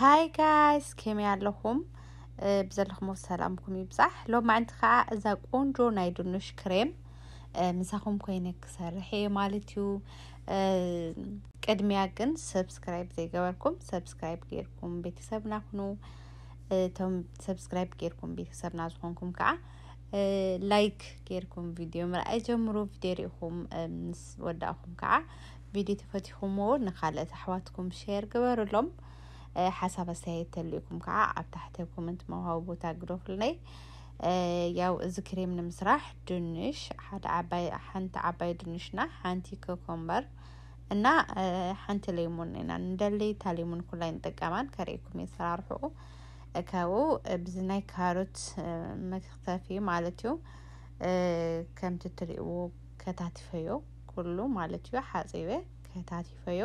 ሃይ ጋይስ ከመይ ኣለኹም ብዘለኹም ሰላምኩም ይብዛሕ ሎሚ ዓንቲ ከዓ እዛ ቆንጆ ናይ ድንሽ ክሬም ምሳኹም ኮይነ ክሰርሕ እየ ማለት እዩ ቅድሚያ ግን ሰብስክራይብ ዘይገበርኩም ሰብስክራይብ ገይርኩም ቤተሰብና ኩኑ እቶም ሰብስክራይብ ገይርኩም ቤተሰብና ዝኾንኩም ከዓ ላይክ ጌርኩም ቪድዮ ምርኣይ ጀምሩ ቪድዮ ሪኢኹም ምስ ወዳእኹም ከዓ ቪድዮ ተፈቲኹምዎ ንካልኦት ኣሕዋትኩም ሸር ግበርሎም ሓሳብ ኣስተያየት ተልኢኩም ከዓ ኣብ ታሕተ ኮመንት መውሃቢ ቦታ ግደፍሉናይ ያው እዚ ክሬም ንምስራሕ ድንሽ ሓደ ዓባይ ሓንቲ ዓባይ ድንሽና ሓንቲ ኮኮምበር እና ሓንቲ ሌሞን ኢና ንደለይ እታ ሌሞን ኩላይ ንጠቀማን ከርእኩም የሰራርሕኡ ካብኡ ብዚ ናይ ካሮት መክተፊ ማለት እዩ ከምቲ እትሪእዎ ከታቲፈዮ ኩሉ ማለት እዩ ሓፂበ ከታቲፈዮ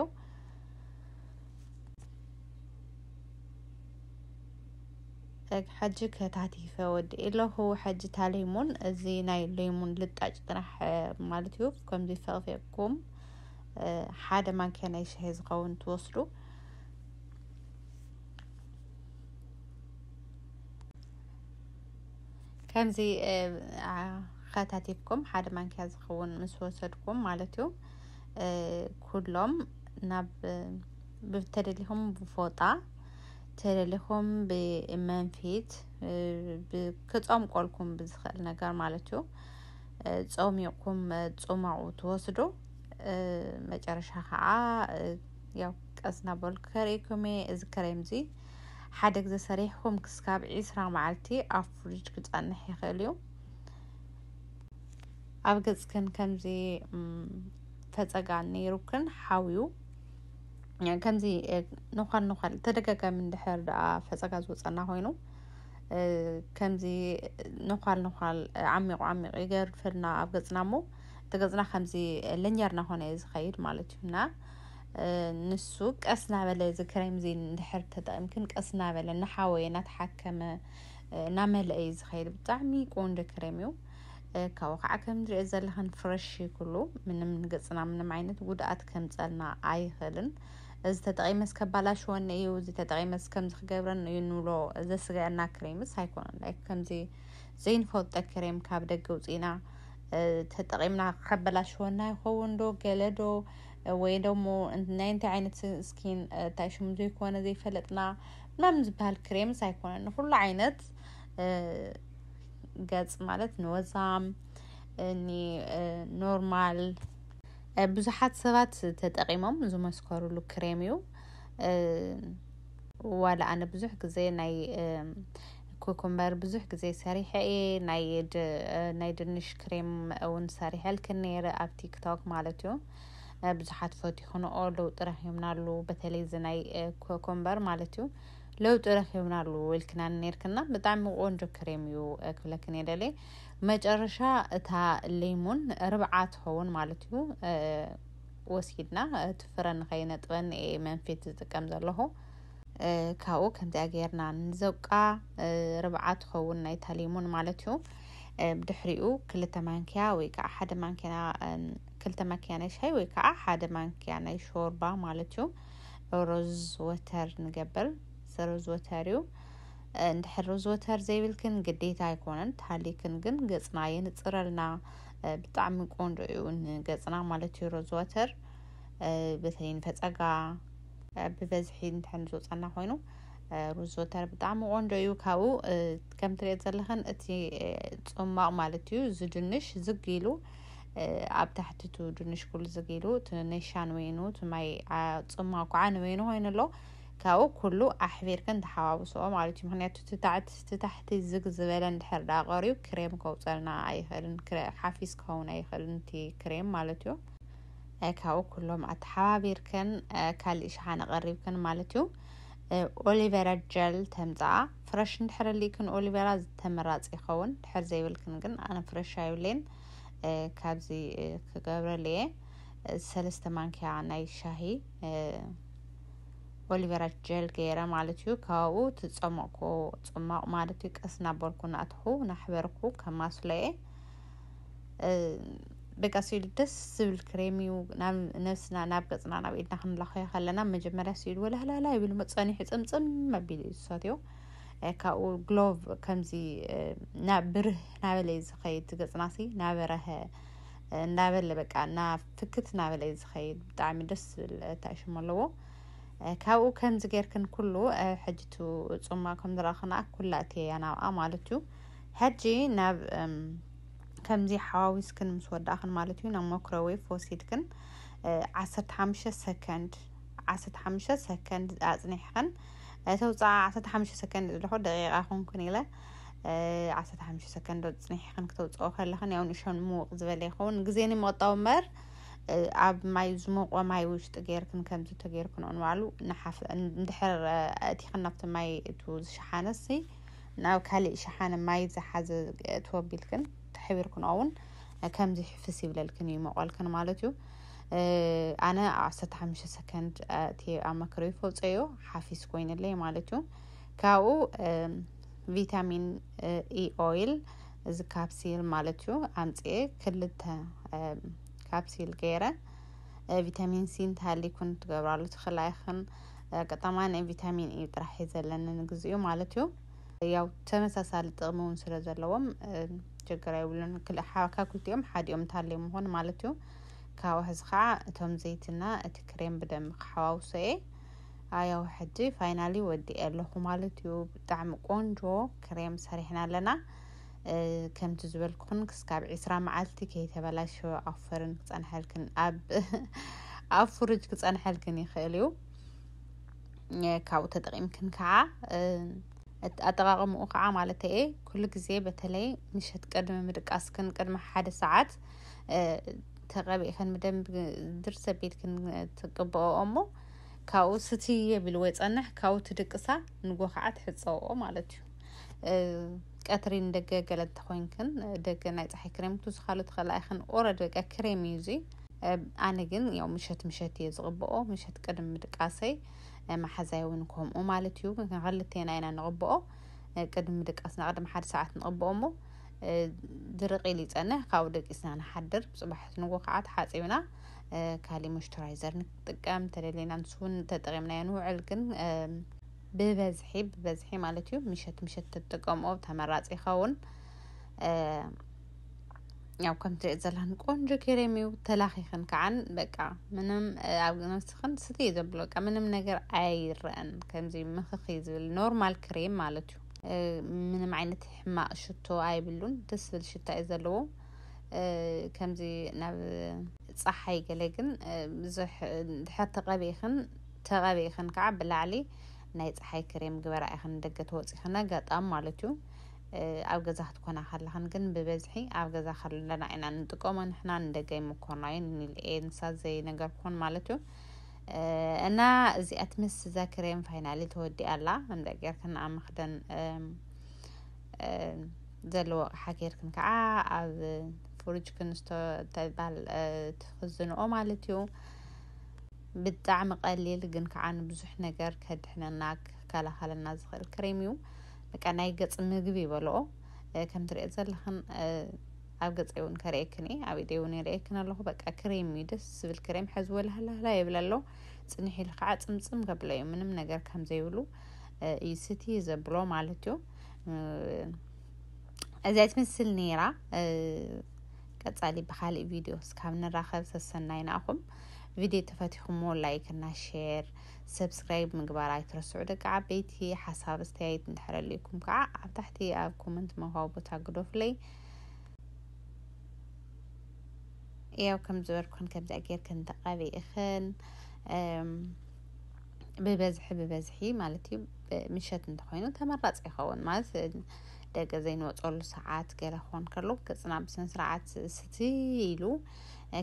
حجي كتعتيفة ودي إلا هو حجي تا ليمون زي ناي ليمون لتاج تنح مالتيوب كم دي فالفيكم حادة ما كان أي شهيز غون توصلو كم زي خاتاتيفكم حادة ما كان زغون مسوسدكم مالتيوب كلهم ناب بفتر لهم بفوطة ተለሊኾም ብመንፊት ክፀም ቆልኩም ብዝኽእል ነገር ማለት እዩ ፀሚቁም ፅማዑ ትወስዱ መጨረሻ ከዓ ያው ቀስናበሉ ከሪእኩም እየ እዚ ከረም እዚ ሓደ ግዜ ሰሪሕኩም ክስካብ ዒስራ መዓልቲ ኣብ ፍሪጅ ክፀንሕ ይኽእል እዩ ኣብ ገፅክን ከምዚ ፈፀጋ ነይሩክን ሓዊዩ ከምዚ ንኳን ንኳን ተደጋጋሚ እንድሕር ደኣ ፈፀጋ ዝወፀና ኮይኑ ከምዚ ንኳል ንኳል ዓሚቑ ዓሚቑ ይገርፈልና ኣብ ገፅና እሞ እቲ ገፅና ከምዚ ለኛርና ኮነ እየ ዝኸይድ ማለት እዩ ና ንሱ ቀስ ናበለ እዚ ክሬም እዚ ንድሕር ተጠቂምክን ቀስ ናበለ እናሓወየ እናተሓከመ እናመልአ እዩ ዝኸይድ ብጣዕሚ ቆንጆ ክሬም እዩ ካብኡ ከዓ ከም ንሪኦ ዘለኸን ፍረሽ ኩሉ ምንም ንገፅና ምንም ዓይነት ጉድኣት ከምፀልና ኣይኽእልን እዚ ተጠቒመስ ከባላሽወኒ እዩ እዚ ተጠቒመስ ከምዚ ክገብረን እዩ ንብሎ ዘስግአና ክሬምስ ኣይኮነን ላይክ ከምዚ ዘይንፈልጦ ክሬም ካብ ደገ ውፂኢና ተጠቒምና ከበላሽወና ይኸውን ዶ ገለ ዶ ወይ ደሞ ናይ እንታይ ዓይነት ስኪን እንታይ ሽሙ ዘይኮነ ዘይፈለጥና ምናምን ዝበሃል ክሬምስ ኣይኮነን ንኩሉ ዓይነት ገፅ ማለት ንወዛም ኖርማል ብዙሓት ሰባት ተጠቂሞም ዝመስከሩሉ ክሬም እዩ ዋላ ኣነ ብዙሕ ግዜ ናይ ኮኮምበር ብዙሕ ግዜ ሰሪሐ እየ ናይ ድንሽ ክሬም እውን ሰሪሐ ልክ ኣብ ቲክቶክ ማለት እዩ ብዙሓት ፈቲኹንኦ ለውጢ ረኪብናሉ በተለይ እዚ ናይ ኮኮምበር ማለት እዩ ለውጥ ረኪብናሉ ወልክና ኢልክናን ነርክና ብጣዕሚ ቆንጆ ክሬም እዩ ክብለክን የደለ መጨረሻ እታ ሌሙን ርብዓ ትኸውን ማለት እዩ ወሲድና እቲ ፍረ ንኸይነጥበን የ መንፊት ዝጥቀም ዘለኹ ካብኡ ከምዚኣ ገርና ንዘብቃ ርብዓ ትኸውን ናይታ ሌሙን ማለት እዩ ብድሕሪኡ ክልተ ማንኪያ ወይ ከዓ ሓደ ማንኪያ ክልተ ማንኪያ ናይ ሻይ ወይ ከዓ ሓደ ማንኪያ ናይ ሾርባ ማለት እዩ ሮዝ ወተር ንገብር ስርዝ ወተርዩ እንድሕርዝ ወተር ዘይብልክን ግዴታ ኣይኮነን ታሃሊክን ግን ገፅና የንፅረልና ብጣዕሚ ቆንዶ እዩ ንገፅና ማለት እዩ ሮዝወተር በተለይ ንፈፀጋ ብበዝሒ እንድሕን ዝወፀና ኮይኑ ሩዝወተር ብጣዕሚ ቆንዶ እዩ ካብኡ ከም ትሪኦ ዘለኸን እቲ ፅማቅ ማለት እዩ ዝድንሽ ድንሽ ዝግ ኢሉ ኣብ ታሕቲ ቱ ድንሽ ኩሉ ዝግ ኢሉ እቲ ነሻ ንወይኑ እቲ ማይ ፅማቅ ከዓ ንወይኑ ኮይኑ ኣሎ ካብኡ ኩሉ ኣሕቢርካ ንተሓዋውሶ ማለት እዩ ምክንያቱ ትታዕቲ ትታሕቲ ዝግ ዝበለ ንድሕር ዳ ቀሪዩ ክሬም ከውፀልና ኣይክእልን ሓፊስ ክኸውን ኣይክእልን እቲ ክሬም ማለት እዩ ካብኡ ኩሎም ኣተሓባቢርከን ካሊእ ሸሓነ ቀሪብከን ማለት እዩ ኦሊቨራ ጀል ተምፃኣ ፍረሽ ንድሕር ሊእክን ኦሊቨራ ዝተመራፂ ይኸውን ድሕር ዘይብልክን ግን ኣነ ፍረሽ ኣይብለን ካብዚ ክገብረለየ ሰለስተ ማንኪያ ናይ ሻሂ ኦሊቨራ ጀል ገይረ ማለት እዩ ካብኡ እቲ ፀመቕኩ ፅማቕ ማለት እዩ ቀስ ናበልኩ ናእትኹ ናሕበርኩ ከማስለየ ደቂ ሲሉ ደስ ዝብል ክሬም እዩ ናብ ነብስና ናብ ገፅና ናብ ኢድና ክንለኸዮ ከለና መጀመርያ ሲሉ ወላህላላ ይብል መፀኒሑ ፅምፅም ኣቢሉ እዩ ዝሰትዮ ካብኡ ግሎቭ ከምዚ ብርህ ናበለ እዩ ዝኸይድ ገፅና ሲ ናበረሀ እናበለ በቃ ናፍክት ናበለ እዩ ዝኸይድ ብጣዕሚ ደስ ዝብል እንታይ ኣለዎ ካብኡ ከምዚ ጌርክን ኩሉ ሕጅቱ ፁማ ከም ዝረክና እትየያ ናብኣ ማለት እዩ ሕጂ ናብ ከምዚ ሓዋዊስክን ምስ ወዳእክን ማለት እዩ ናብ መክሮዌ ፎሲድክን ዓሰርተ ሓሙሽተ ሰከንድ ዓሰርተ ሓሙሽተ ሰከንድ ኣፅኒሕኸን ተውፃ ዓሰርተ ሓሙሽተ ሰከንድ ዝልሖ ደቂቃ ኮንኩን ኢለ ዓሰርተ ሓሙሽተ ሰከንድ ፅኒሕኸን ክተውፅኦ ከለኸን ያው ንእሾን ምውቕ ዝበለ ይኸውን ግዜ ንምቕጣው እምበር ኣብ ማይ ዝሞቆ ማይ ውሽጢ ገይርክን ከምዚ ተገይርክንኦ ንባዕሉ ንድሕር ኣእቲኽን ናብቲ ማይ እቱ ዝሸሓነሲ ናብ ካሊእ ሸሓነ ማይ ዝሓዘ ተወቢልክን ተሕቢርክንኦ እውን ከምዚ ሕፍስ ይብለልክን እዩ መቆልክን ማለት እዩ ኣነ ዓሰርተ ሓሙሽተ ሰከንድ እቲ ኣብ መክሪ ፈውፀዮ ሓፊስ ኮይኑለይ ማለት እዩ ካብኡ ቪታሚን ኢ ኦይል እዚ ካፕሲል ማለት እዩ ኣምፅአ ክልተ ካፕሲል ገይረ ቪታሚን ሲ እንተሃሊኩን ትገብራሉ ትኽላይኽን ቀጠማን ቪታሚን ኢ ጥራሕ እዩ ዘለኒ ንግዚኡ ማለት እዩ ያው ተመሳሳሊ ጥቕሚ እውን ስለ ዘለዎም ችግር የብሉን ካብ ክልቲኦም ሓዲኦም እንታሃለዩ ምኾን ማለት እዩ ካብኡ ሕዚ ከዓ እቶም ዘይትና እቲ ክሬም ብደንቢ ክሓዋውሶ እየ ኣያው ሕጂ ፋይናሊ ወዲእ ኣለኹ ማለት እዩ ብጣዕሚ ቆንጆ ክሬም ሰሪሕና ኣለና ከም ዝበልኩን ክስካብ ዒስራ መዓልቲ ከይተበላሸወ ኣብ ፍርን ክፀንሐልክን ኣብ ፍርጅ ክፀንሐልክን ይኽእል እዩ ካብኡ ተጠቂምክን ከዓ ኣጠቃቅምኡ ከዓ ማለት እየ ኩሉ ግዜ በተለይ ምሸት ቅድሚ ምድቃስክን ቅድሚ ሓደ ሰዓት ተቐቢእኸን ብደንቢ ድርሰ ቤትክን ትቅብኦ እሞ ካብኡ ስትየ ብል ወይ ፀንሕ ካብኡ ትድቅሳ ንጎ ከዓ ትሕፀውኦ ማለት እዩ ቀትሪ ንደገ ገለ እንተኮይንክን ደገ ናይ ፀሓይ ክሬም ቱ ዝካልኦት ከላ ይኹን ኦረድ በቃ ክሬም እዩ እዙይ ኣነ ግን ያው ምሸት ምሸት እየ ዝቕብኦ ምሸት ቅድም ምድቃሰይ መሓዛይ እውን ከምኡ ማለት እዩ ክልተና ኢና ንቕብኦ ቅድም ምድቃስና ቅድም ሓደ ሰዓት ንቕብኦ እሞ ድርቂ ኢሉ ይፀንሕ ካብኡ ደቂስና ንሓድር ብፅባሕ ንጎ ከዓ ተሓፂብና ካሊእ ሞሽተራይዘር ንክጥቀም ተደለየና ንስ እውን ተጠቂምናዮ ንውዕል ግን ብበዝሒ ብበዝሒ ማለት እዩ ምሸት ምሸት ትጥቀምኦ ተመራፂ ይኸውን ያው ከም ትሪኦ ዘለኹን ቆንጆ ክሬም እዩ ተላኺኽን ከዓን በቃ ምንም ኣብ ነፍስኽን ስቲ ዘብሎ በቃ ምንም ነገር ኣይረአን ከምዚ ምኽኺ ዝብል ኖርማል ክሬም ማለት እዩ ምንም ዓይነት ሕማቅ ሽቶ ኣይብሉን ደስ ዝብል ሽታ እዩ ዘለዎ ከምዚ ናብ ፀሓይ ገለ ግን ድሕር ተቐቢእኽን ተቐቢእኽን ከዓ ብላዕሊ ናይ ፀሓይ ክሬም ግበራ ኢኸን ደገ ተወፂኽና ገጣም ማለት እዩ ኣብ ገዛ ክትኮና ከለኸን ግን ብበዝሒ ኣብ ገዛ ከለና ኢና ንጥቀሞ ንሕና ንደገ ይምኮርናዩ ንልኤ ንሳ ዘይነገር ክኾን ማለት እዩ እና እዚኣት ምስ እዛ ክሬም ፋይናሊ ተወዲእ ኣላ ከምዚ ጌርክን ኣብ መክደን ዘለዎ ቅሓ ጌርክን ከዓ ኣብ ፍሩጅ ክንዝተባል ትክዝንኦ ማለት እዩ ብጣዕሚ ቀሊል ግን ከዓ ንብዙሕ ነገር ከድሕነና ክከላኸለና ዝኽእል ክሬም እዩ በቃ ናይ ገፅ ምግቢ ይበልኦ ከም ትሪኦ ዘለኹን ኣብ ገፀ እውን ከርእክኒ ኣብ ኢደ እውን ይርእየክን ኣለኹ በቃ ክሬም እዩ ደስ ዝብል ክሬም ሕዚ ወላህላህላ የብል ኣሎ ፅንሕ ኢሉ ከዓ ፅምፅም ከብሎ እዩ ምንም ነገር ከም ዘይብሉ እዩ ስቲ ዘብሎ ማለት እዩ እዚኣ ትምስል ነይራ ቀፃሊ ብካሊእ ቪድዮ ስካብ ንራኸብ ሰሰናይ ንኣኹም فيديو تفاتيكم لايك لنا شير سبسكرايب من قبل لايك ترسعوا دك عبيتي حساب استيايت نتحرى لكم كعا تحتي اب كومنت مهوبو تاقدوف لي ايو كم زور كون كبدا اكير كنت قابي اخن ببزحي ببزحي مالتي مشات انتخوينو تمرات اخوان مالتي ደገ ዘይንወፀሉ ሰዓት ገለ ክኾን ከሎ ገፅና ብስነ ስርዓት ስቲ ኢሉ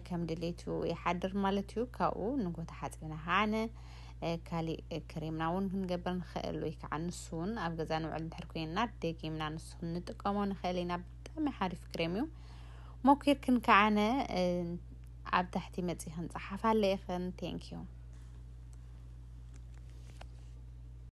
ከም ድሌቱ ይሓድር ማለት እዩ ካብኡ ንጎታ ሓፂብና ከዓነ ካሊእ ክሬምና እውን ክንገብር ንክእል ወይ ከዓ ንሱ እውን ኣብ ገዛ ንውዕል እንድሕር ኮይና ደጊምና ንሱ ንጥቀሞ ንክእል ኢና ብጣዕሚ ሓሪፍ ክሬም እዩ ሞኪርክን ከዓነ ኣብ ታሕቲ መፅኢ ክንፀሓፍ ኣለይኽን ቴንኪዩ